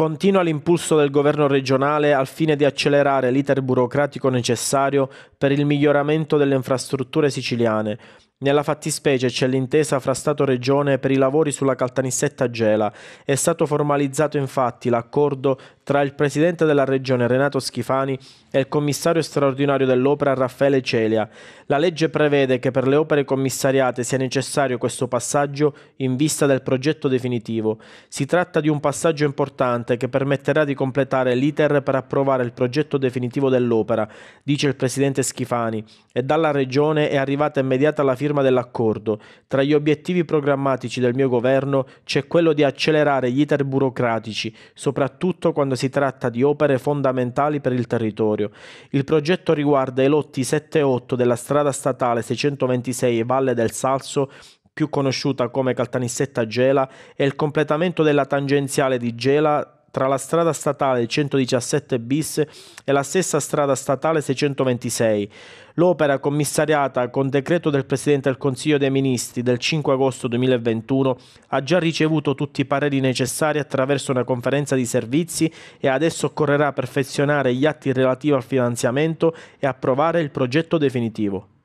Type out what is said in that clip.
Continua l'impulso del governo regionale al fine di accelerare l'iter burocratico necessario per il miglioramento delle infrastrutture siciliane, nella fattispecie c'è l'intesa fra Stato-Regione e per i lavori sulla Caltanissetta Gela. È stato formalizzato infatti l'accordo tra il Presidente della Regione Renato Schifani e il Commissario straordinario dell'opera Raffaele Celia. La legge prevede che per le opere commissariate sia necessario questo passaggio in vista del progetto definitivo. Si tratta di un passaggio importante che permetterà di completare l'iter per approvare il progetto definitivo dell'opera, dice il Presidente Schifani, e dalla Regione è arrivata immediata la firma firma dell'accordo. Tra gli obiettivi programmatici del mio governo c'è quello di accelerare gli iter burocratici, soprattutto quando si tratta di opere fondamentali per il territorio. Il progetto riguarda i lotti 7 e 8 della strada statale 626 Valle del Salso più conosciuta come Caltanissetta Gela, e il completamento della tangenziale di Gela tra la strada statale 117 bis e la stessa strada statale 626. L'opera commissariata con decreto del Presidente del Consiglio dei Ministri del 5 agosto 2021 ha già ricevuto tutti i pareri necessari attraverso una conferenza di servizi e adesso occorrerà perfezionare gli atti relativi al finanziamento e approvare il progetto definitivo.